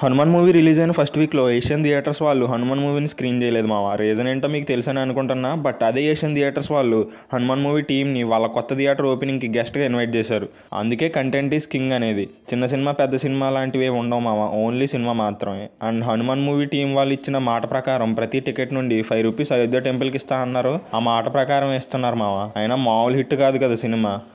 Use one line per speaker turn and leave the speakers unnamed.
Hanuman movie release అయిన first వీక్లో Asian theatres వాళ్ళు హనుమాన్ మూవీని స్క్రీన్ చేయలేదు మావా రీజన్ ఏంటో మీకు తెలుసని అనుకుంటున్నా బట్ అదే ఏషియన్ థియేటర్స్ వాళ్ళు హనుమాన్ మూవీ టీమ్ని వాళ్ళ కొత్త థియేటర్ ఓపెనింగ్కి గెస్ట్గా ఇన్వైట్ చేశారు అందుకే కంటెంట్ ఈస్ కింగ్ అనేది చిన్న సినిమా పెద్ద సినిమా లాంటివి ఉండవు మావా ఓన్లీ సినిమా మాత్రమే అండ్ హనుమాన్ మూవీ టీం వాళ్ళు ఇచ్చిన మాట ప్రకారం ప్రతి టికెట్ నుండి ఫైవ్ రూపీస్ అయోధ్య టెంపుల్కి ఇస్తా అన్నారు ఆ మాట ప్రకారం ఇస్తున్నారు మావా అయినా మామూలు హిట్ కాదు కదా సినిమా